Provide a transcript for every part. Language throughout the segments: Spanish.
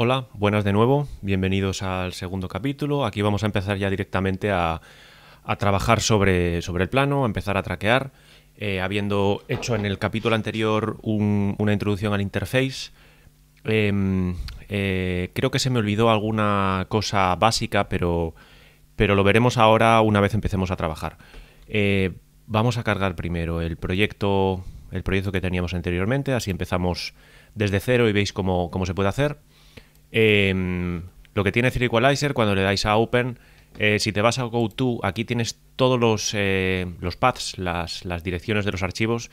Hola, buenas de nuevo, bienvenidos al segundo capítulo. Aquí vamos a empezar ya directamente a, trabajar sobre, sobre, el plano, a empezar a traquear. Eh, habiendo hecho en el capítulo anterior una introducción al interface, em, eh, creo que se me olvidó alguna cosa básica, pero, pero lo veremos ahora una vez empecemos a trabajar. Eh, vamos a cargar primero el proyecto, el proyecto que teníamos anteriormente, así empezamos desde cero y veis cómo se puede hacer. Em, lo que tiene Zero Equalizer cuando le dais a Open, eh, si te vas a Go GoTo, aquí tienes todos los, eh, paths, las, direcciones de los archivos,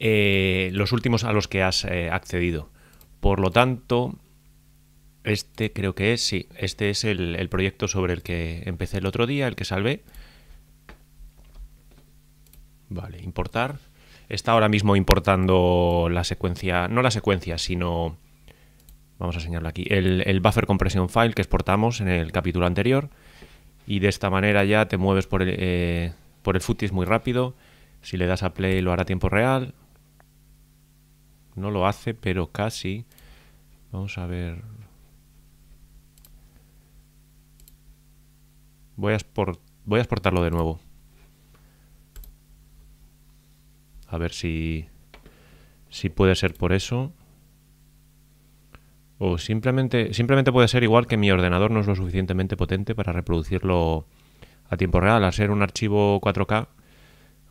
eh, los últimos a los que has accedido. Por lo tanto, este creo que es, sí, este es el, el proyecto sobre el que empecé el otro día, el que salvé. Vale, importar. Está ahora mismo importando la secuencia, no la secuencia, sino vamos a señalarlo aquí, el, buffer compresión file que exportamos en el capítulo anterior y de esta manera ya te mueves por el, eh, muy rápido. Si le das a play lo hará tiempo real. No lo hace, pero casi. Vamos a ver. Voy a, voy a exportarlo de nuevo. A ver si, si puede ser por eso. O simplemente, simplemente puede ser igual que mi ordenador no es lo suficientemente potente para reproducirlo a tiempo real, al ser un archivo 4K,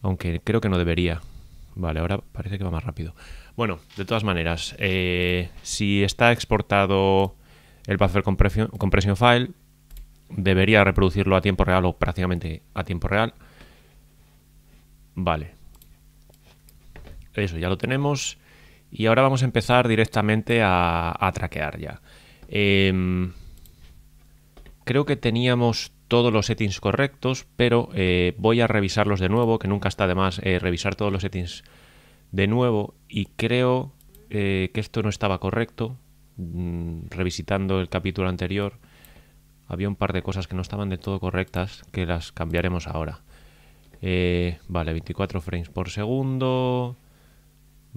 aunque creo que no debería. Vale, ahora parece que va más rápido. Bueno, de todas maneras, eh, si está exportado el buffer compression file, debería reproducirlo a tiempo real o prácticamente a tiempo real. Vale. Eso, ya lo tenemos. Y ahora vamos a empezar directamente a, a traquear ya. Em, creo que teníamos todos los settings correctos, pero eh, voy a revisarlos de nuevo, que nunca está de más eh, revisar todos los settings de nuevo. Y creo eh, que esto no estaba correcto. Mm, revisitando el capítulo anterior, había un par de cosas que no estaban de todo correctas, que las cambiaremos ahora. vale, 24 frames por segundo.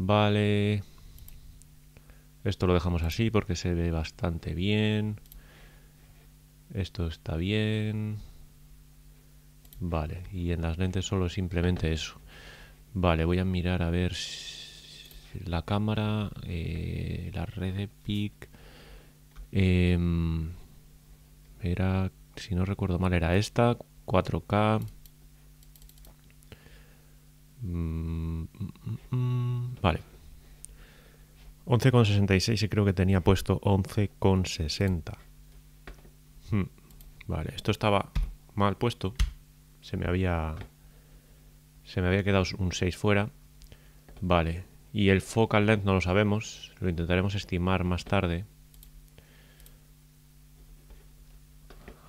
Vale. Esto lo dejamos así porque se ve bastante bien. Esto está bien. Vale, y en las lentes solo simplemente eso. Vale, voy a mirar a ver la cámara, eh, la red de pic. Em, era, si no recuerdo mal, era esta, 4K. Mm, mm, mm, vale. 11,66 y creo que tenía puesto 11,60. Hmm. Vale, esto estaba mal puesto. Se me había. Se me había quedado un 6 fuera. Vale. Y el focal length no lo sabemos. Lo intentaremos estimar más tarde.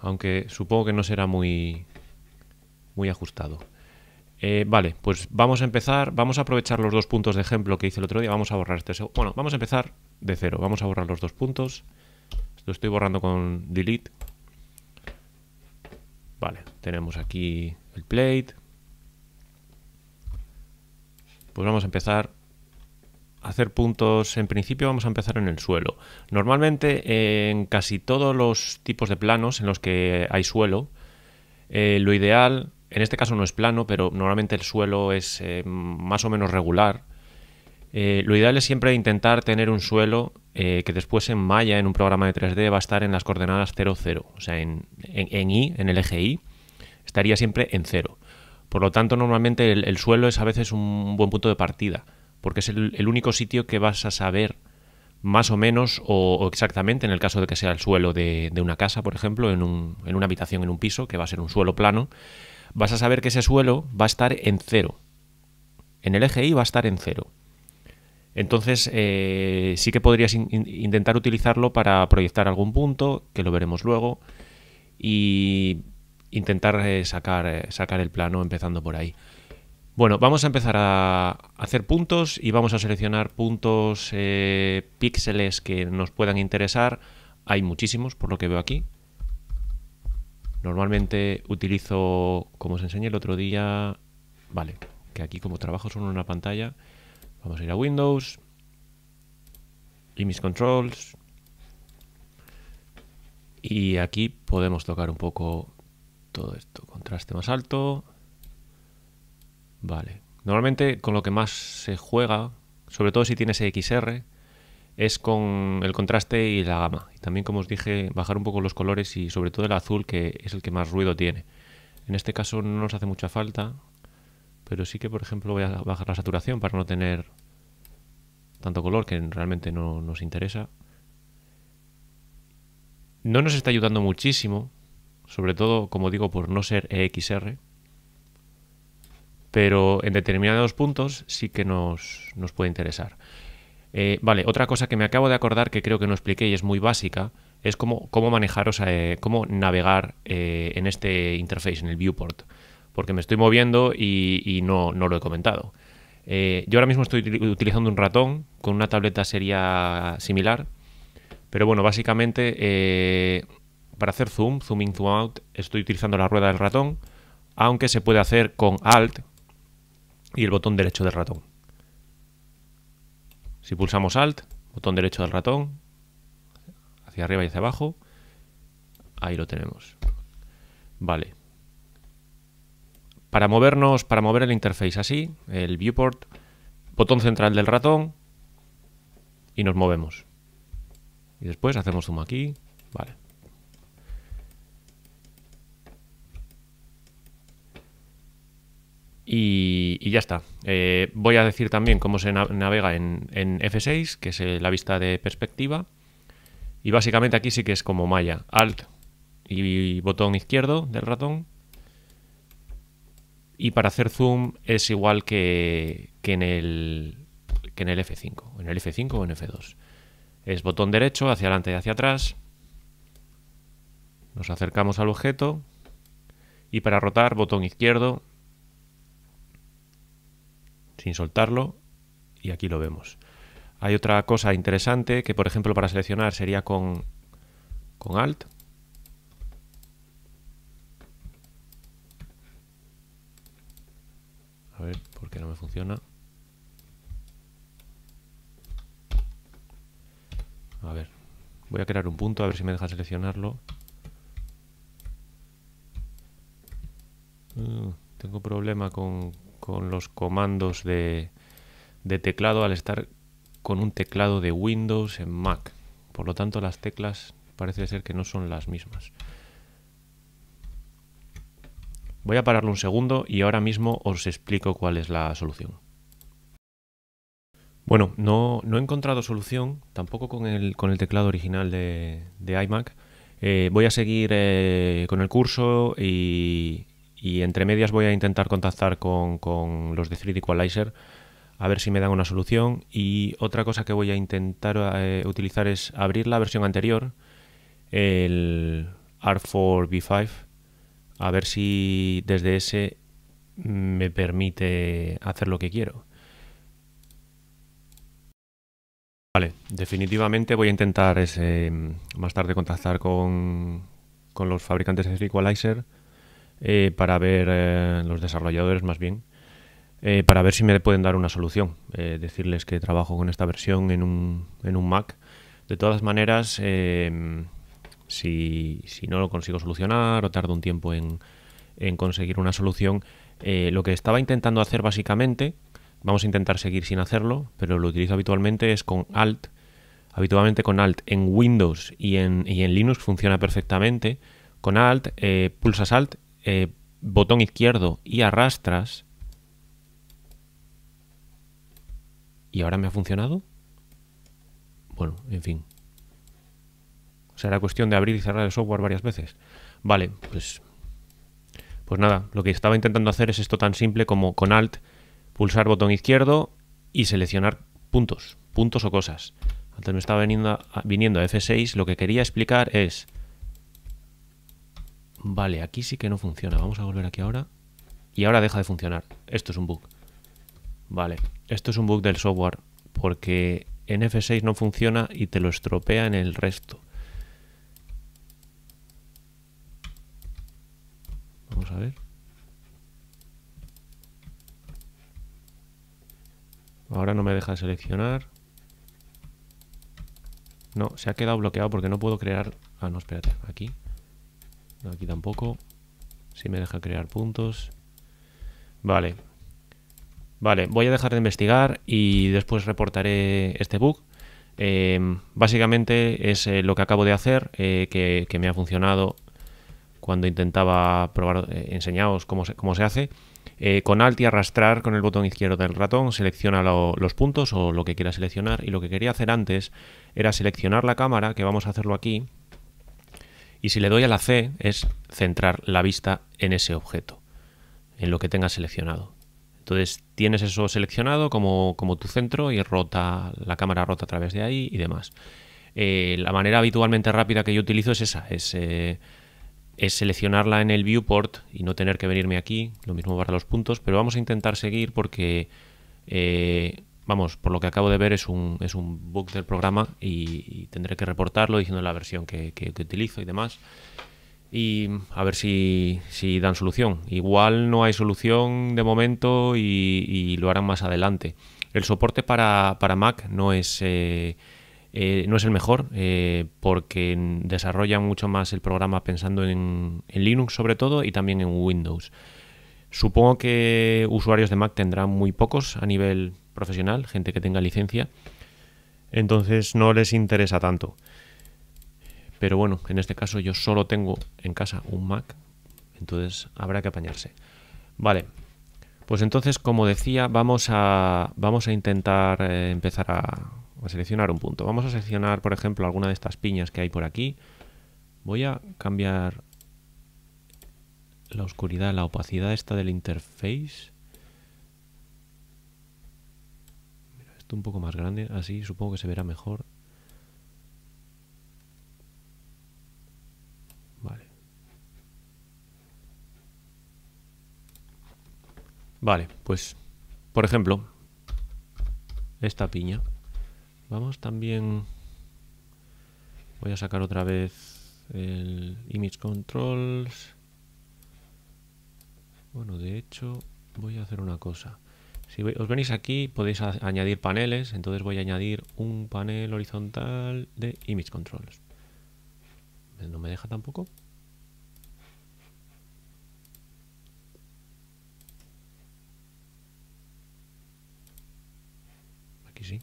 Aunque supongo que no será muy. Muy ajustado. Eh, vale, pues vamos a empezar, vamos a aprovechar los dos puntos de ejemplo que hice el otro día, vamos a borrar este segundo. Bueno, vamos a empezar de cero, vamos a borrar los dos puntos. Lo estoy borrando con delete. Vale, tenemos aquí el plate. Pues vamos a empezar a hacer puntos. En principio vamos a empezar en el suelo. Normalmente en casi todos los tipos de planos en los que hay suelo, eh, lo ideal en este caso no es plano, pero normalmente el suelo es eh, más o menos regular. Eh, lo ideal es siempre intentar tener un suelo eh, que después en malla, en un programa de 3D, va a estar en las coordenadas 0, 0. O sea, en, en, I, en el eje Y, estaría siempre en 0. Por lo tanto, normalmente el, suelo es a veces un buen punto de partida, porque es el, único sitio que vas a saber más o menos o, exactamente, en el caso de que sea el suelo de, una casa, por ejemplo, en, en una habitación, en un piso, que va a ser un suelo plano, vas a saber que ese suelo va a estar en cero. En el eje Y va a estar en cero. Entonces eh, sí que podrías intentar utilizarlo para proyectar algún punto, que lo veremos luego, y intentar eh, sacar, eh, sacar el plano empezando por ahí. Bueno, vamos a empezar a hacer puntos y vamos a seleccionar puntos, píxeles que nos puedan interesar. Hay muchísimos, por lo que veo aquí. Normalmente utilizo, como os enseñé el otro día, vale, que aquí como trabajo solo en una pantalla, vamos a ir a Windows, y mis controls, y aquí podemos tocar un poco todo esto, contraste más alto, vale. Normalmente con lo que más se juega, sobre todo si tienes XR, es con el contraste y la gama. Y también, como os dije, bajar un poco los colores y sobre todo el azul, que es el que más ruido tiene. En este caso no nos hace mucha falta, pero sí que, por ejemplo, voy a bajar la saturación para no tener tanto color que realmente no nos interesa. No nos está ayudando muchísimo, sobre todo, como digo, por no ser EXR, pero en determinados puntos sí que nos, nos puede interesar. Eh, vale, otra cosa que me acabo de acordar que creo que no expliqué y es muy básica, es cómo, cómo manejaros, eh, cómo navegar eh, en este interface, en el viewport, porque me estoy moviendo y, no, no, lo he comentado. yo ahora mismo estoy utilizando un ratón, con una tableta sería similar, pero bueno, básicamente para hacer zoom, zoom in, zoom out, estoy utilizando la rueda del ratón, aunque se puede hacer con alt y el botón derecho del ratón. Si pulsamos Alt, botón derecho del ratón, hacia arriba y hacia abajo, ahí lo tenemos. Vale. Para movernos, para mover el interface así, el viewport, botón central del ratón y nos movemos. Y después hacemos zoom aquí, vale. Y, ya está. Eh, voy a decir también cómo se navega en, F6, que es eh, la vista de perspectiva. Y básicamente aquí sí que es como malla. Alt y botón izquierdo del ratón. Y para hacer zoom es igual que, en, el, que en el F5. En el F5 o en F2. Es botón derecho, hacia adelante y hacia atrás. Nos acercamos al objeto. Y para rotar, botón izquierdo, sin soltarlo y aquí lo vemos. Hay otra cosa interesante que, por ejemplo, para seleccionar sería con, con Alt. A ver, ¿por qué no me funciona? A ver, voy a crear un punto, a ver si me deja seleccionarlo. Mm, tengo problema con con los comandos de, teclado al estar con un teclado de Windows en Mac. Por lo tanto, las teclas parece ser que no son las mismas. Voy a pararlo un segundo y ahora mismo os explico cuál es la solución. Bueno, no, no he encontrado solución, tampoco con el, teclado original de, iMac. Eh, voy a seguir eh, con el curso y, y entre medias voy a intentar contactar con, los de 3D Equalizer a ver si me dan una solución. Y otra cosa que voy a intentar eh, utilizar es abrir la versión anterior, el R4V5, a ver si desde ese me permite hacer lo que quiero. Vale, definitivamente voy a intentar eh, más tarde contactar con, los fabricantes de Equalizer eh, para ver, eh, los desarrolladores más bien, eh, para ver si me pueden dar una solución. decirles que trabajo con esta versión en un, en un Mac. De todas maneras, em, si, no lo consigo solucionar o tardo un tiempo en, en conseguir una solución, lo que estaba intentando hacer básicamente, vamos a intentar seguir sin hacerlo, pero lo utilizo habitualmente es con Alt. Habitualmente con Alt en Windows y en, y en Linux funciona perfectamente. Con Alt, pulsas Alt eh, botón izquierdo y arrastras. ¿Y ahora me ha funcionado? Bueno, en fin. Será cuestión de abrir y cerrar el software varias veces. Vale, pues... Pues nada, lo que estaba intentando hacer es esto tan simple como con Alt pulsar botón izquierdo y seleccionar puntos, puntos o cosas. Antes me estaba viniendo viniendo a F6, lo que quería explicar es... Vale, aquí sí que no funciona. Vamos a volver aquí ahora. Y ahora deja de funcionar. Esto es un bug. Vale, esto es un bug del software. Porque en F6 no funciona y te lo estropea en el resto. Vamos a ver. Ahora no me deja seleccionar. No, se ha quedado bloqueado porque no puedo crear... Ah, no, espérate, aquí. Aquí tampoco. Si me deja crear puntos. Vale. Vale, voy a dejar de investigar y después reportaré este bug. Em, básicamente es eh, lo que acabo de hacer, eh, que, me ha funcionado cuando intentaba probar, eh, enseñaros cómo se, cómo se hace. con Alt y arrastrar con el botón izquierdo del ratón, selecciona los puntos o lo que quiera seleccionar. Y lo que quería hacer antes era seleccionar la cámara, que vamos a hacerlo aquí, y si le doy a la C es centrar la vista en ese objeto, en lo que tenga seleccionado. Entonces tienes eso seleccionado como, como tu centro y rota, la cámara rota a través de ahí y demás. Eh, la manera habitualmente rápida que yo utilizo es esa, es, eh, es, seleccionarla en el viewport y no tener que venirme aquí, lo mismo para los puntos, pero vamos a intentar seguir porque eh, vamos, por lo que acabo de ver es un, es un bug del programa y, tendré que reportarlo diciendo la versión que, utilizo y demás. Y a ver si, dan solución. Igual no hay solución de momento y, lo harán más adelante. El soporte para, Mac no es, eh, eh, no es el mejor eh, porque desarrollan mucho más el programa pensando en Linux sobre todo y también en Windows. Supongo que usuarios de Mac tendrán muy pocos a nivel profesional, gente que tenga licencia. Entonces no les interesa tanto. Pero bueno, en este caso yo solo tengo en casa un Mac, entonces habrá que apañarse. Vale, pues entonces como decía, vamos a, vamos a intentar eh, empezar a, a seleccionar un punto. Vamos a seleccionar, por ejemplo, alguna de estas piñas que hay por aquí. Voy a cambiar la oscuridad, la opacidad esta del interface. un poco más grande, así supongo que se verá mejor. Vale. Vale, pues, por ejemplo, esta piña. Vamos también... Voy a sacar otra vez el Image Controls. Bueno, de hecho, voy a hacer una cosa. Si os venís aquí podéis añadir paneles, entonces voy a añadir un panel horizontal de Image Controls. No me deja tampoco. Aquí sí.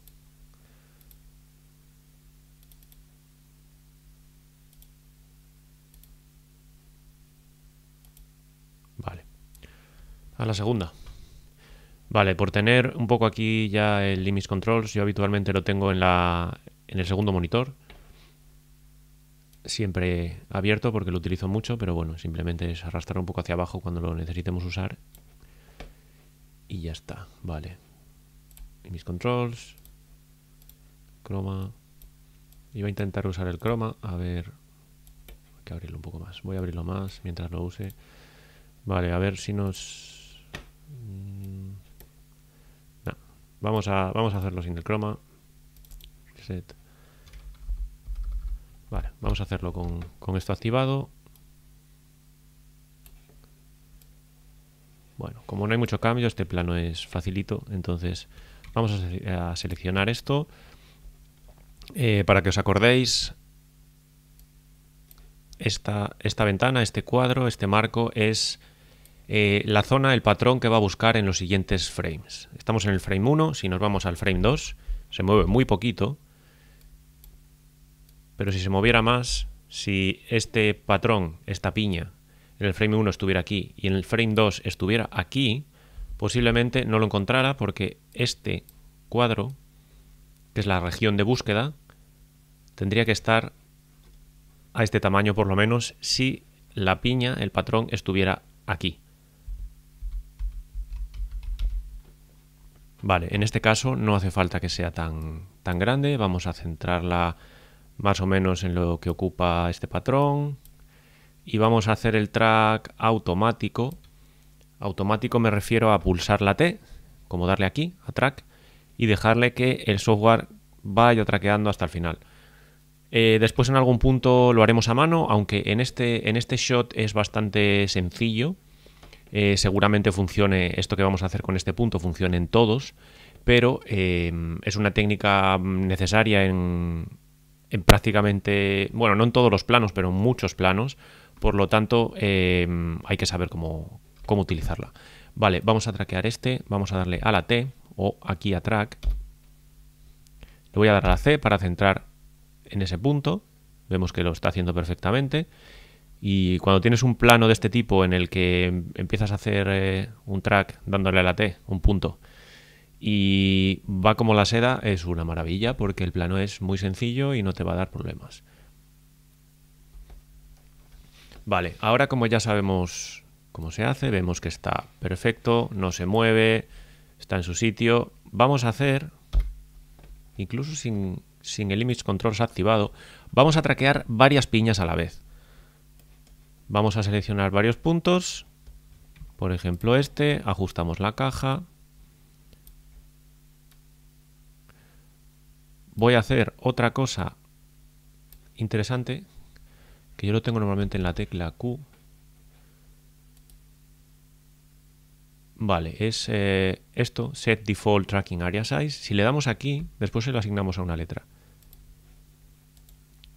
Vale. A la segunda. Vale, por tener un poco aquí ya el Limits Controls, yo habitualmente lo tengo en, la, en el segundo monitor. Siempre abierto porque lo utilizo mucho, pero bueno, simplemente es arrastrar un poco hacia abajo cuando lo necesitemos usar. Y ya está, vale. Limits Controls, Chroma. Iba a intentar usar el Chroma, a ver... Hay que abrirlo un poco más. Voy a abrirlo más mientras lo use. Vale, a ver si nos... Mm, Vamos a, hacerlo sin el croma. Vale, vamos a hacerlo con, esto activado. Bueno, como no hay mucho cambio, este plano es facilito, entonces vamos a, seleccionar esto. Eh, para que os acordéis, esta, ventana, este cuadro, este marco es eh, la zona, el patrón que va a buscar en los siguientes frames. Estamos en el frame 1, si nos vamos al frame 2, se mueve muy poquito, pero si se moviera más, si este patrón, esta piña, en el frame 1 estuviera aquí y en el frame 2 estuviera aquí, posiblemente no lo encontrara porque este cuadro, que es la región de búsqueda, tendría que estar a este tamaño por lo menos si la piña, el patrón, estuviera aquí. Vale, en este caso no hace falta que sea tan, grande, vamos a centrarla más o menos en lo que ocupa este patrón y vamos a hacer el track automático. Automático me refiero a pulsar la T, como darle aquí a track y dejarle que el software vaya traqueando hasta el final. Eh, después en algún punto lo haremos a mano, aunque en este, este shot es bastante sencillo eh, seguramente funcione esto que vamos a hacer con este punto, funcione en todos, pero eh, es una técnica necesaria en, prácticamente, bueno, no en todos los planos, pero en muchos planos, por lo tanto eh, hay que saber cómo, cómo utilizarla. Vale, vamos a traquear este, vamos a darle a la T o aquí a track, le voy a dar a la C para centrar en ese punto, vemos que lo está haciendo perfectamente y cuando tienes un plano de este tipo en el que empiezas a hacer eh, un track dándole a la T, un punto, y va como la seda, es una maravilla porque el plano es muy sencillo y no te va a dar problemas. Vale, ahora como ya sabemos cómo se hace, vemos que está perfecto, no se mueve, está en su sitio, vamos a hacer, incluso sin, sin el image controls activado, vamos a traquear varias piñas a la vez. Vamos a seleccionar varios puntos, por ejemplo este, ajustamos la caja. Voy a hacer otra cosa interesante, que yo lo tengo normalmente en la tecla Q. Vale, es eh, esto, Set Default Tracking Area Size. Si le damos aquí, después se lo asignamos a una letra.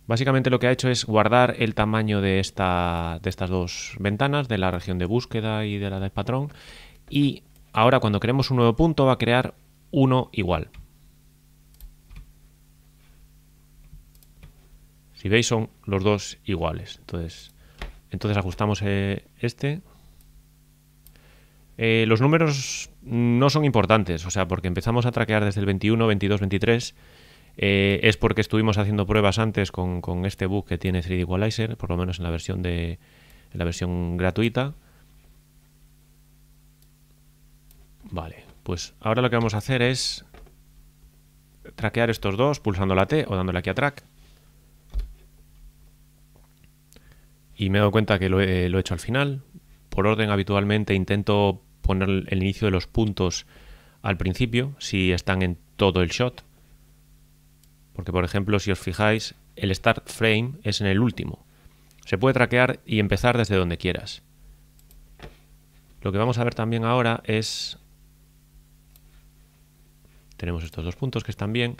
Básicamente lo que ha hecho es guardar el tamaño de, esta, de estas dos ventanas, de la región de búsqueda y de la de patrón, y ahora cuando creemos un nuevo punto va a crear uno igual. Si veis son los dos iguales, entonces, entonces ajustamos eh, este. Eh, los números no son importantes, o sea, porque empezamos a traquear desde el 21, 22, 23 eh, es porque estuvimos haciendo pruebas antes con, este bug que tiene 3D Equalizer, por lo menos en la versión de la versión gratuita. Vale, pues ahora lo que vamos a hacer es traquear estos dos pulsando la T o dándole aquí a track. Y me he dado cuenta que lo he hecho al final. Por orden habitualmente intento poner el inicio de los puntos al principio, si están en todo el shot, porque, por ejemplo, si os fijáis, el start frame es en el último. Se puede traquear y empezar desde donde quieras. Lo que vamos a ver también ahora es... Tenemos estos dos puntos que están bien.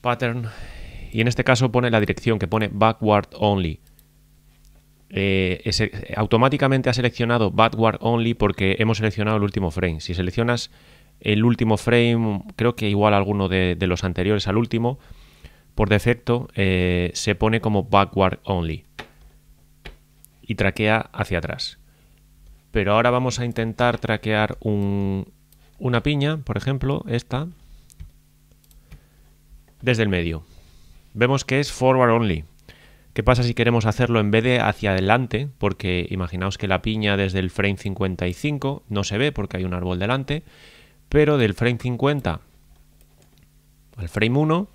Pattern. Y en este caso pone la dirección que pone backward only. Eh, eh, automáticamente ha seleccionado backward only porque hemos seleccionado el último frame. Si seleccionas el último frame, creo que igual alguno de, los anteriores al último, por defecto eh, se pone como backward only y traquea hacia atrás. Pero ahora vamos a intentar traquear una piña, por ejemplo, esta, desde el medio. Vemos que es forward only. ¿Qué pasa si queremos hacerlo en vez de hacia adelante? Porque imaginaos que la piña desde el frame 55 no se ve porque hay un árbol delante pero del frame 50 al frame 1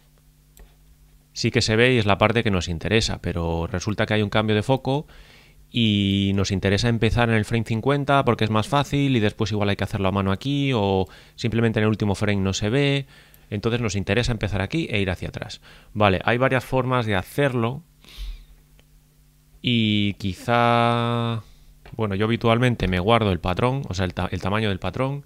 sí que se ve y es la parte que nos interesa, pero resulta que hay un cambio de foco y nos interesa empezar en el frame 50 porque es más fácil y después igual hay que hacerlo a mano aquí o simplemente en el último frame no se ve, entonces nos interesa empezar aquí e ir hacia atrás. Vale, hay varias formas de hacerlo y quizá... Bueno, yo habitualmente me guardo el patrón, o sea, el, el tamaño del patrón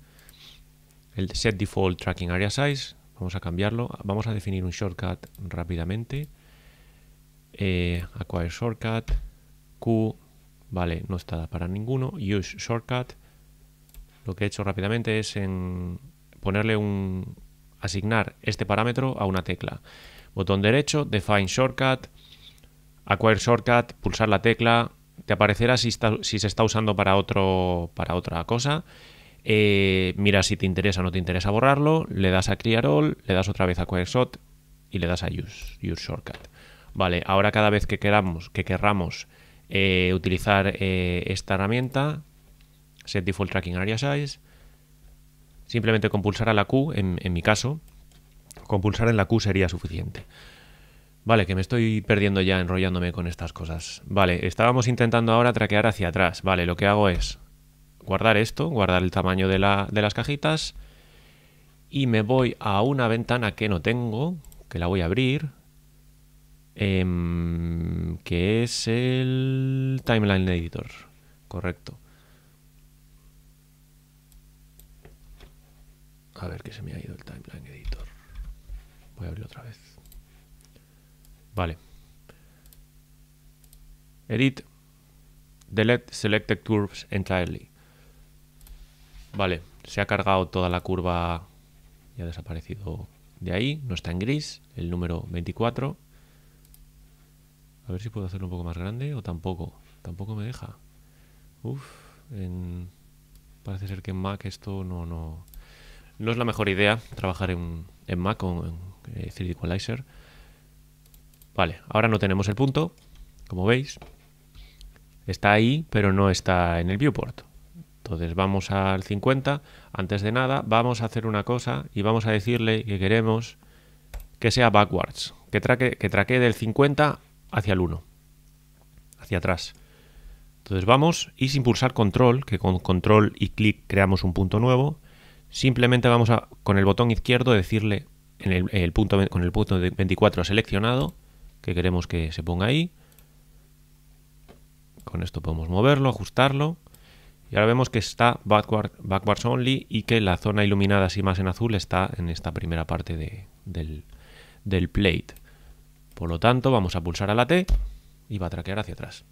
el set default tracking area size, vamos a cambiarlo, vamos a definir un shortcut rápidamente, eh, acquire shortcut, Q, vale, no está para ninguno, use shortcut, lo que he hecho rápidamente es en ponerle un, asignar este parámetro a una tecla. Botón derecho, define shortcut, acquire shortcut, pulsar la tecla, te aparecerá si, si se está usando para, otro, para otra cosa. Eh, mira si te interesa o no te interesa borrarlo, le das a Clear All, le das otra vez a shot y le das a Use, use Shortcut. Vale, ahora cada vez que queramos, que querramos eh, utilizar eh, esta herramienta, Set Default Tracking Area Size, simplemente con pulsar a la Q, en, en mi caso, con pulsar en la Q sería suficiente. Vale, que me estoy perdiendo ya enrollándome con estas cosas. Vale, estábamos intentando ahora traquear hacia atrás. Vale, lo que hago es guardar esto, guardar el tamaño de, las cajitas y me voy a una ventana que no tengo, que la voy a abrir, em, que es el Timeline Editor, correcto. A ver que se me ha ido el Timeline Editor. Voy a abrirlo otra vez. Vale. Edit. Delete selected curves entirely. Vale, se ha cargado toda la curva y ha desaparecido de ahí. No está en gris, el número 24. A ver si puedo hacerlo un poco más grande o tampoco. Tampoco me deja. Uf, parece ser que en Mac esto no, no, no es la mejor idea trabajar en, en Mac con 3D eh, Equalizer. Vale, ahora no tenemos el punto, como veis. Está ahí, pero no está en el viewport. Entonces vamos al 50, antes de nada vamos a hacer una cosa y vamos a decirle que queremos que sea backwards, que traque, que traque del 50 hacia el 1, hacia atrás. Entonces vamos y sin pulsar control, que con control y clic creamos un punto nuevo, simplemente vamos a con el botón izquierdo decirle en el, punto, con el punto 24 seleccionado que queremos que se ponga ahí. Con esto podemos moverlo, ajustarlo y ahora vemos que está backwards only y que la zona iluminada así más en azul está en esta primera parte del, plate. Por lo tanto, vamos a pulsar a la T y va a traquear hacia atrás.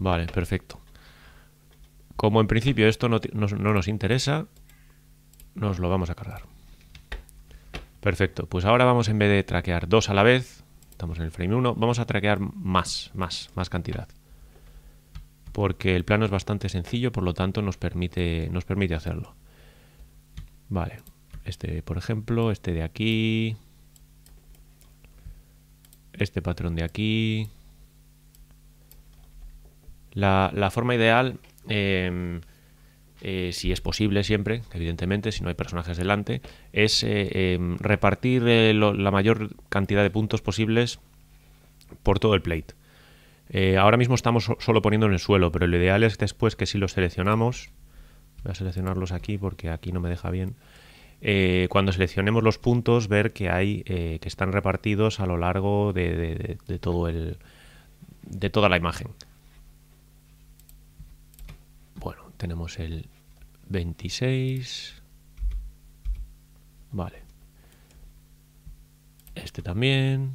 Vale, perfecto. Como en principio esto no, no nos interesa, nos lo vamos a cargar. Perfecto, pues ahora vamos en vez de traquear dos a la vez, estamos en el frame 1, vamos a traquear más, más, más cantidad porque el plano es bastante sencillo, por lo tanto nos permite, nos permite hacerlo. Vale, este por ejemplo, este de aquí, este patrón de aquí. La, forma ideal, em, eh, si es posible siempre, evidentemente, si no hay personajes delante, es eh, em, repartir eh, la mayor cantidad de puntos posibles por todo el plate. Eh, ahora mismo estamos solo poniendo en el suelo, pero lo ideal es después que si los seleccionamos, voy a seleccionarlos aquí porque aquí no me deja bien, eh, cuando seleccionemos los puntos ver que hay eh, que están repartidos a lo largo de, todo de toda la imagen. Bueno, tenemos el 26. Vale. Este también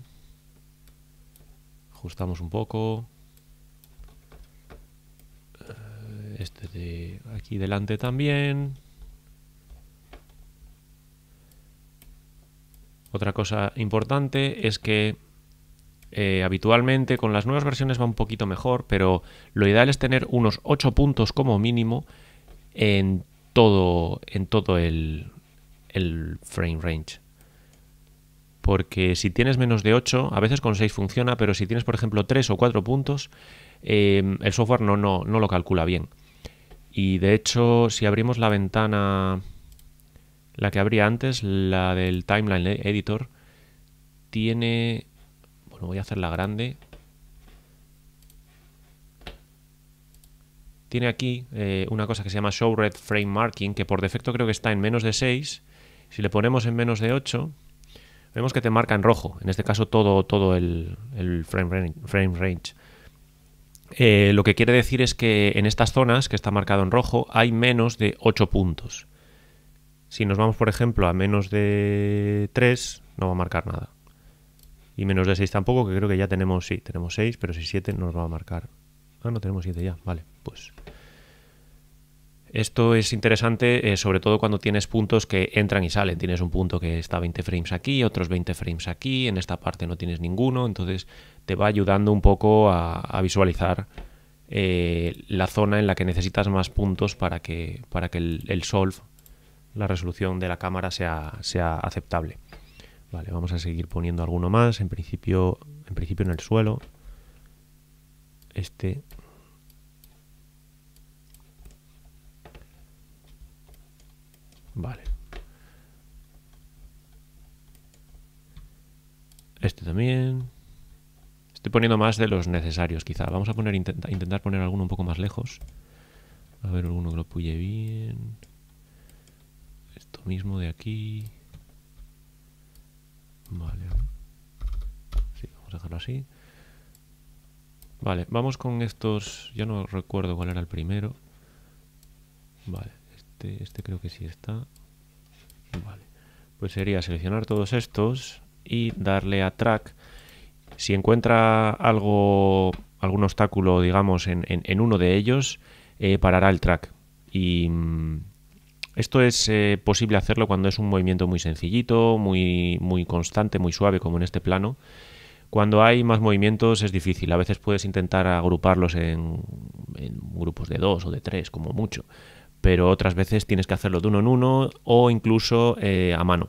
ajustamos un poco. Eh, este de aquí delante también. Otra cosa importante es que eh, habitualmente con las nuevas versiones va un poquito mejor, pero lo ideal es tener unos 8 puntos como mínimo en todo, en todo el, el frame range porque si tienes menos de 8, a veces con 6 funciona, pero si tienes, por ejemplo, 3 o 4 puntos, eh, el software no, lo calcula bien. Y de hecho, si abrimos la ventana, la que abría antes, la del Timeline Editor, tiene... Bueno, voy a hacerla grande. Tiene aquí eh, una cosa que se llama Show Red Frame Marking, que por defecto creo que está en menos de 6. Si le ponemos en menos de 8, vemos que te marca en rojo, en este caso todo, todo el, frame, range. Eh, lo que quiere decir es que en estas zonas que está marcado en rojo hay menos de 8 puntos. Si nos vamos, por ejemplo, a menos de 3, no va a marcar nada. Y menos de 6 tampoco, que creo que ya tenemos, sí, tenemos 6, pero si 7 nos va a marcar. Ah, no tenemos 7 ya, vale, pues... Esto es interesante, eh, sobre todo cuando tienes puntos que entran y salen. Tienes un punto que está 20 frames aquí, otros 20 frames aquí, en esta parte no tienes ninguno, entonces te va ayudando un poco a, visualizar eh, la zona en la que necesitas más puntos para que, para que el, el solve, la resolución de la cámara, sea, aceptable. Vale, vamos a seguir poniendo alguno más, en principio en, principio en el suelo. Este Vale. Este también. Estoy poniendo más de los necesarios, quizá. Vamos a poner intentar poner alguno un poco más lejos. A ver, alguno que lo puye bien. Esto mismo de aquí. Vale. Sí, vamos a dejarlo así. Vale, vamos con estos... Ya no recuerdo cuál era el primero. Vale. Este, este, creo que sí está. Vale. Pues sería seleccionar todos estos y darle a track. Si encuentra algo, algún obstáculo, digamos, en, uno de ellos, eh, parará el track. Y mm, esto es eh, posible hacerlo cuando es un movimiento muy sencillito, muy, muy constante, muy suave, como en este plano. Cuando hay más movimientos es difícil. A veces puedes intentar agruparlos en grupos de dos o de tres, como mucho pero otras veces tienes que hacerlo de uno en uno o incluso eh, a mano.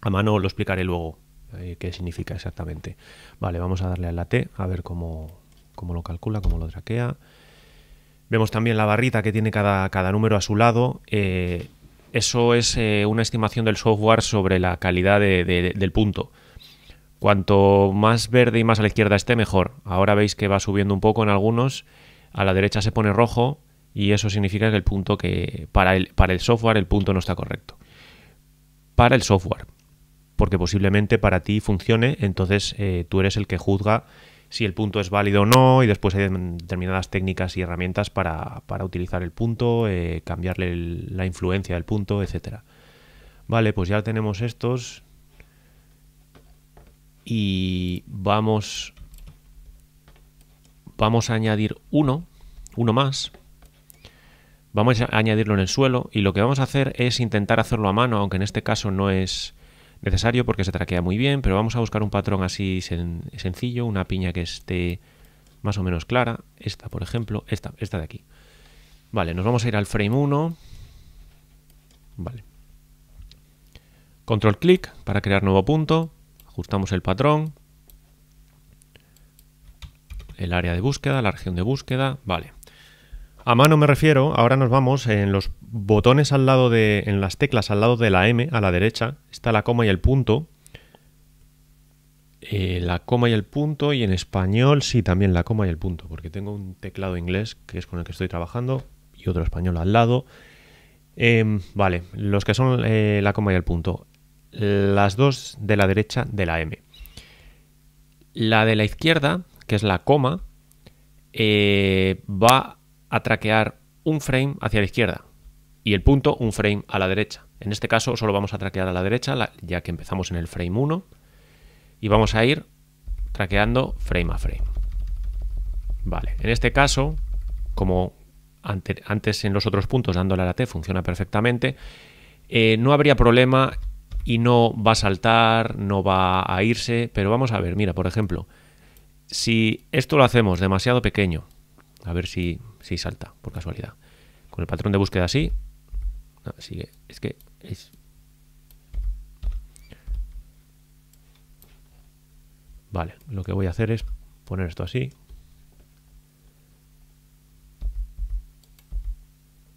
A mano lo explicaré luego eh, qué significa exactamente. Vale, vamos a darle a la T a ver cómo, cómo lo calcula, cómo lo traquea. Vemos también la barrita que tiene cada, cada número a su lado. Eh, eso es una estimación del software sobre la calidad del punto. Cuanto más verde y más a la izquierda esté, mejor. Ahora veis que va subiendo un poco en algunos. A la derecha se pone rojo y eso significa que el punto que para el, para el software el punto no está correcto. Para el software, porque posiblemente para ti funcione, entonces eh, tú eres el que juzga si el punto es válido o no y después hay determinadas técnicas y herramientas para, para utilizar el punto, eh, cambiarle la influencia del punto, etc. Vale, pues ya tenemos estos y vamos, vamos a añadir uno, uno más Vamos a añadirlo en el suelo y lo que vamos a hacer es intentar hacerlo a mano, aunque en este caso no es necesario porque se traquea muy bien, pero vamos a buscar un patrón así sencillo, una piña que esté más o menos clara, esta por ejemplo, esta, esta de aquí. Vale, nos vamos a ir al frame 1. Vale. Control clic para crear nuevo punto. Ajustamos el patrón. El área de búsqueda, la región de búsqueda. Vale. A mano me refiero, ahora nos vamos en los botones al lado de, en las teclas al lado de la M, a la derecha, está la coma y el punto. Eh, la coma y el punto, y en español sí, también la coma y el punto, porque tengo un teclado inglés que es con el que estoy trabajando y otro español al lado. Em, vale, los que son eh, la coma y el punto. Las dos de la derecha de la M. La de la izquierda, que es la coma, eh, va a traquear un frame hacia la izquierda y el punto un frame a la derecha. En este caso solo vamos a traquear a la derecha, ya que empezamos en el frame 1, y vamos a ir traqueando frame a frame. Vale, en este caso, como antes en los otros puntos dándole a la T funciona perfectamente, eh, no habría problema y no va a saltar, no va a irse, pero vamos a ver, mira, por ejemplo, si esto lo hacemos demasiado pequeño, a ver si si salta, por casualidad. Con el patrón de búsqueda así, sigue. Es que es... Vale, lo que voy a hacer es poner esto así.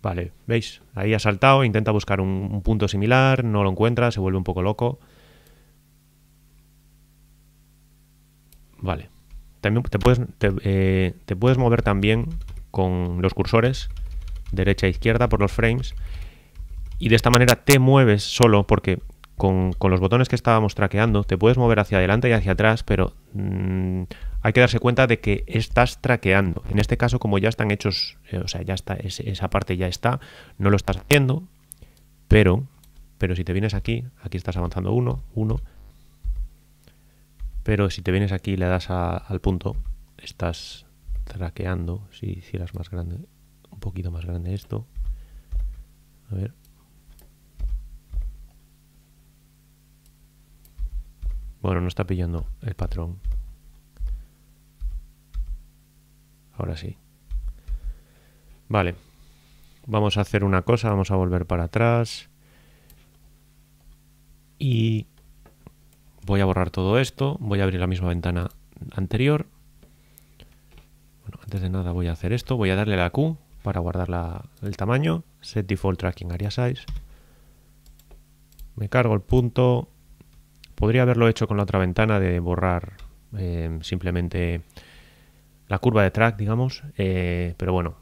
Vale, ¿veis? Ahí ha saltado, intenta buscar un, punto similar, no lo encuentra, se vuelve un poco loco. Vale. También te puedes, te eh, puedes mover también con los cursores, derecha e izquierda por los frames. Y de esta manera te mueves solo porque con, los botones que estábamos traqueando te puedes mover hacia adelante y hacia atrás, pero mm, hay que darse cuenta de que estás traqueando. En este caso, como ya están hechos, eh, o sea, ya está, esa parte ya está, no lo estás haciendo, pero, pero si te vienes aquí, aquí estás avanzando uno, uno, pero si te vienes aquí y le das al punto, estás traqueando si hicieras más grande, un poquito más grande esto. A ver. Bueno, no está pillando el patrón. Ahora sí. Vale. Vamos a hacer una cosa, vamos a volver para atrás. Y voy a borrar todo esto, voy a abrir la misma ventana anterior bueno, antes de nada voy a hacer esto, voy a darle la Q para guardar el tamaño, set default tracking area size, me cargo el punto, podría haberlo hecho con la otra ventana de borrar eh, simplemente la curva de track, digamos, eh, pero bueno,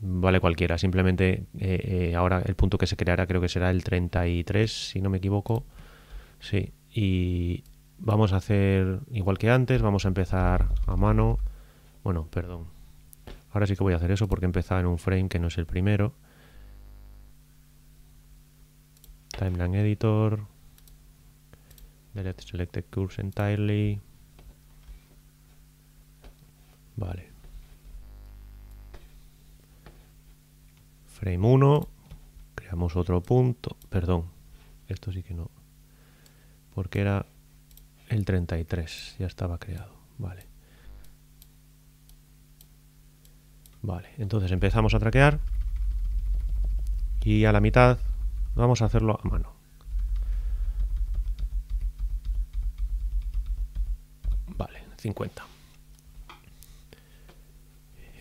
vale cualquiera, simplemente eh, ahora el punto que se creará creo que será el 33, si no me equivoco, sí, y vamos a hacer igual que antes, vamos a empezar a mano, bueno, perdón. Ahora sí que voy a hacer eso porque empezaba en un frame que no es el primero. Timeline Editor. Delete Selected Curves Entirely. Vale. Frame 1. Creamos otro punto. Perdón. Esto sí que no. Porque era el 33. Ya estaba creado. Vale. Vale, entonces empezamos a traquear y a la mitad vamos a hacerlo a mano. Vale, 50.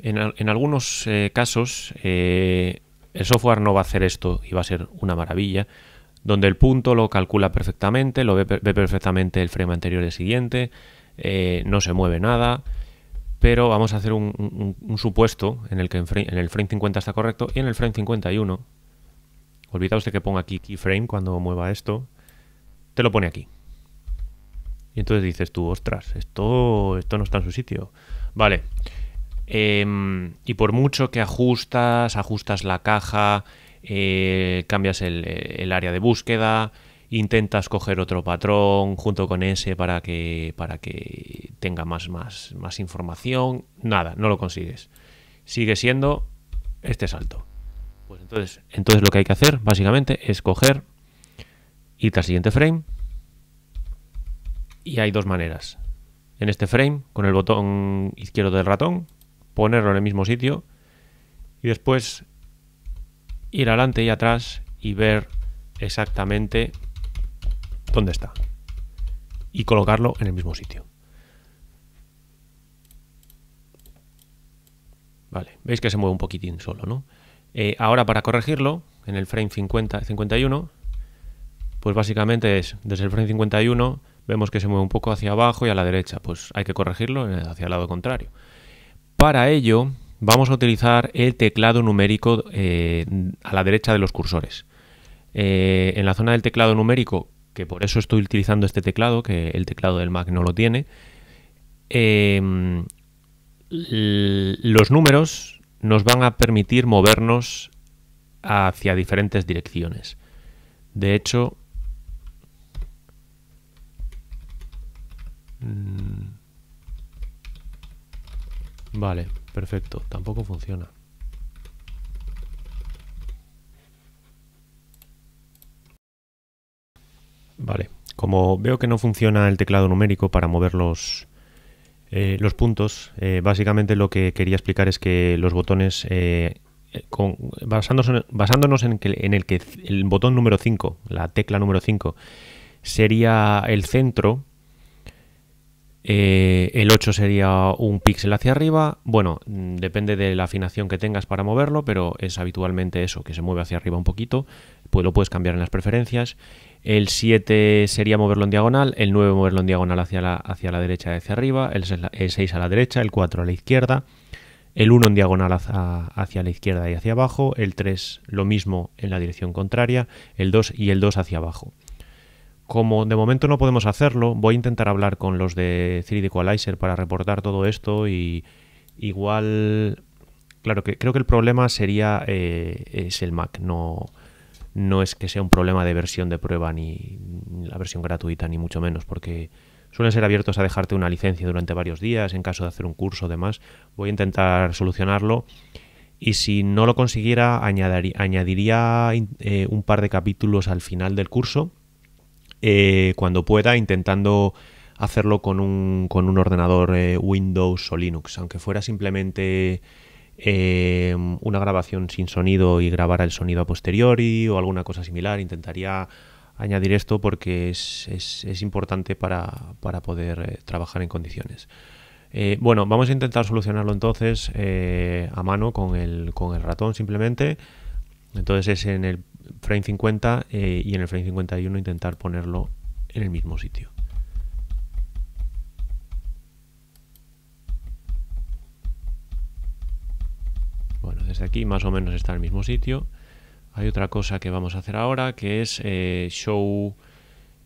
En, algunos eh, casos eh, el software no va a hacer esto y va a ser una maravilla, donde el punto lo calcula perfectamente, lo ve, perfectamente el frame anterior y el siguiente, eh, no se mueve nada, pero vamos a hacer un, supuesto en el que en, el frame 50 está correcto y en el frame 51, olvidaos de que ponga aquí keyframe cuando mueva esto, te lo pone aquí. Y entonces dices tú, ostras, esto, esto no está en su sitio. Vale. Em, y por mucho que ajustas, ajustas la caja, eh, cambias el área de búsqueda, intentas coger otro patrón junto con ese para que, para que tenga más, más, más información. Nada, no lo consigues. Sigue siendo este salto. Pues entonces, entonces lo que hay que hacer básicamente es coger y al siguiente frame. Y hay dos maneras. En este frame, con el botón izquierdo del ratón, ponerlo en el mismo sitio y después ir adelante y atrás y ver exactamente dónde está y colocarlo en el mismo sitio. Vale, veis que se mueve un poquitín solo, ¿no? Eh, ahora para corregirlo, en el frame 50, 51, pues básicamente es desde el frame 51 vemos que se mueve un poco hacia abajo y a la derecha, pues hay que corregirlo hacia el lado contrario. Para ello vamos a utilizar el teclado numérico eh, a la derecha de los cursores. Eh, en la zona del teclado numérico que por eso estoy utilizando este teclado, que el teclado del Mac no lo tiene, em, los números nos van a permitir movernos hacia diferentes direcciones. De hecho, mm, Vale, perfecto. Tampoco funciona. Vale. Como veo que no funciona el teclado numérico para mover los, eh, los puntos, eh, básicamente lo que quería explicar es que los botones, eh, basándonos, en, basándonos en, que, en, el que el botón número 5, la tecla número 5, sería el centro eh, el 8 sería un píxel hacia arriba. Bueno, mm, depende de la afinación que tengas para moverlo, pero es habitualmente eso, que se mueve hacia arriba un poquito. Pues lo puedes cambiar en las preferencias. El 7 sería moverlo en diagonal. El 9 moverlo en diagonal hacia la, derecha y hacia arriba. El 6, a la derecha. El 4 a la izquierda. El 1 en diagonal hacia la izquierda y hacia abajo. El 3 lo mismo en la dirección contraria. El 2 y el 2 hacia abajo como de momento no podemos hacerlo, voy a intentar hablar con los de 3D Equalizer para reportar todo esto y igual, claro, que creo que el problema sería eh, es el Mac, no, no es que sea un problema de versión de prueba ni la versión gratuita ni mucho menos, porque suelen ser abiertos a dejarte una licencia durante varios días en caso de hacer un curso o demás. Voy a intentar solucionarlo y si no lo consiguiera añadiría, eh, un par de capítulos al final del curso eh, cuando pueda, intentando hacerlo con un, ordenador eh, Windows o Linux, aunque fuera simplemente eh, una grabación sin sonido y grabar el sonido a posteriori o alguna cosa similar, intentaría añadir esto porque es, importante para, poder trabajar en condiciones. bueno, vamos a intentar solucionarlo entonces a mano con el, con el ratón simplemente. Entonces es en el frame 50 eh, y en el frame 51 intentar ponerlo en el mismo sitio. Bueno, desde aquí más o menos está en el mismo sitio. Hay otra cosa que vamos a hacer ahora que es eh, show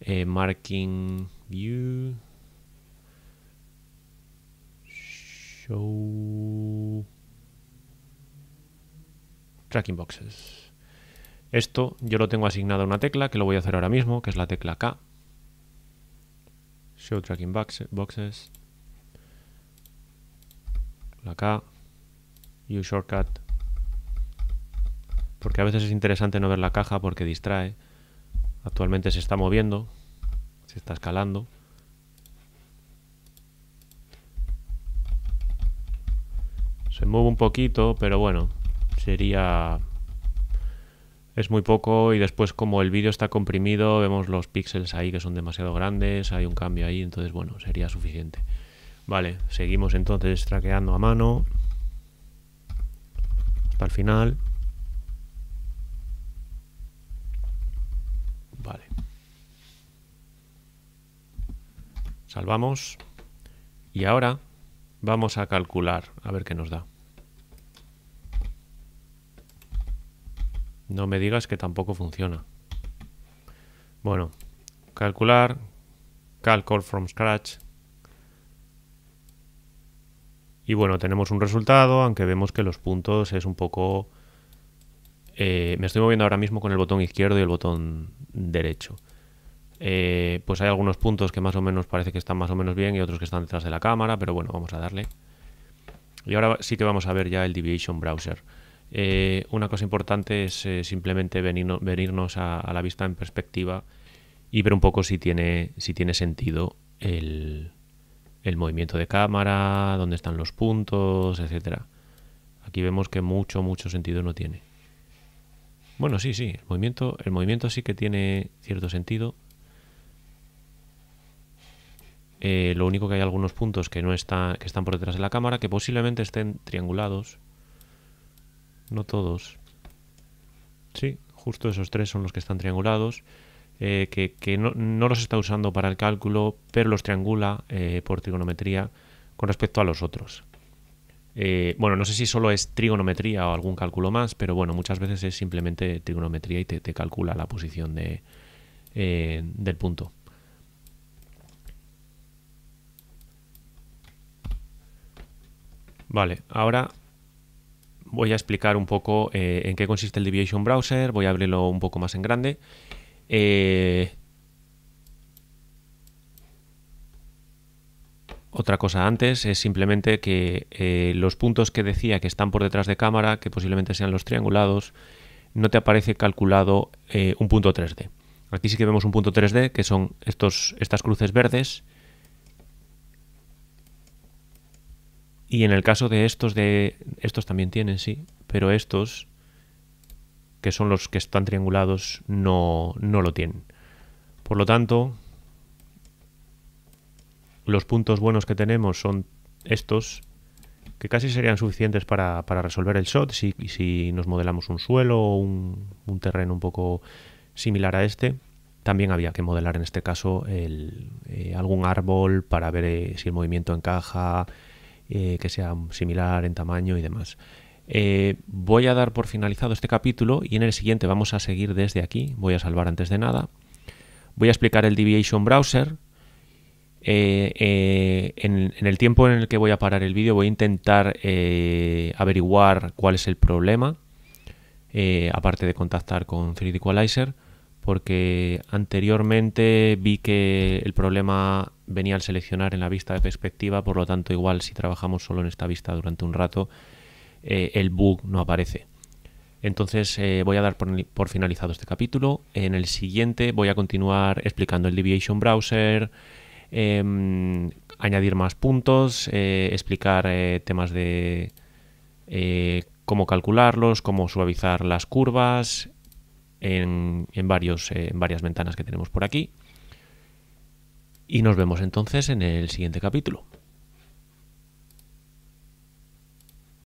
eh, marking view. Show tracking boxes. Esto yo lo tengo asignado a una tecla que lo voy a hacer ahora mismo, que es la tecla K. Show tracking boxes. La K. U shortcut. Porque a veces es interesante no ver la caja porque distrae. Actualmente se está moviendo. Se está escalando. Se mueve un poquito, pero bueno, sería es muy poco y después como el vídeo está comprimido, vemos los píxeles ahí que son demasiado grandes, hay un cambio ahí, entonces bueno, sería suficiente. Vale, seguimos entonces traqueando a mano hasta el final. Vale. Salvamos y ahora vamos a calcular a ver qué nos da. No me digas que tampoco funciona. Bueno, calcular, calcul from scratch. Y bueno, tenemos un resultado, aunque vemos que los puntos es un poco... Eh, me estoy moviendo ahora mismo con el botón izquierdo y el botón derecho. Eh, pues hay algunos puntos que más o menos parece que están más o menos bien y otros que están detrás de la cámara, pero bueno, vamos a darle. Y ahora sí que vamos a ver ya el Deviation Browser. Eh, una cosa importante es eh, simplemente venirnos a, la vista en perspectiva y ver un poco si tiene, sentido el, movimiento de cámara, dónde están los puntos, etcétera. Aquí vemos que mucho, mucho sentido no tiene. Bueno, sí, sí, el movimiento, el movimiento sí que tiene cierto sentido. Eh, lo único que hay algunos puntos que no que están por detrás de la cámara, que posiblemente estén triangulados, no todos. Sí, justo esos tres son los que están triangulados. Eh, que, no, los está usando para el cálculo, pero los triangula eh, por trigonometría con respecto a los otros. Eh, bueno, no sé si solo es trigonometría o algún cálculo más, pero bueno, muchas veces es simplemente trigonometría y te, te calcula la posición de, del punto. Vale, ahora voy a explicar un poco eh, en qué consiste el Deviation Browser, voy a abrirlo un poco más en grande. Eh, otra cosa antes es simplemente que eh, los puntos que decía que están por detrás de cámara, que posiblemente sean los triangulados, no te aparece calculado un punto 3D. Aquí sí que vemos un punto 3D, que son estos, estas cruces verdes, Y en el caso de estos de estos también tienen, sí, pero estos que son los que están triangulados no, no lo tienen. Por lo tanto, los puntos buenos que tenemos son estos, que casi serían suficientes para, resolver el shot si, si, nos modelamos un suelo o un, terreno un poco similar a este. También había que modelar en este caso el, eh, algún árbol para ver eh, si el movimiento encaja, eh, que sea similar en tamaño y demás. Eh, voy a dar por finalizado este capítulo y en el siguiente vamos a seguir desde aquí. Voy a salvar antes de nada. Voy a explicar el Deviation Browser. Eh, en, en, el tiempo en el que voy a parar el vídeo voy a intentar averiguar cuál es el problema, aparte de contactar con 3D porque anteriormente vi que el problema venía al seleccionar en la vista de perspectiva, por lo tanto igual si trabajamos solo en esta vista durante un rato, eh, el bug no aparece. Entonces eh, voy a dar por, finalizado este capítulo. En el siguiente voy a continuar explicando el Deviation Browser, em, añadir más puntos, eh, explicar temas de cómo calcularlos, cómo suavizar las curvas, en, varios, eh, en varias ventanas que tenemos por aquí. Y nos vemos entonces en el siguiente capítulo.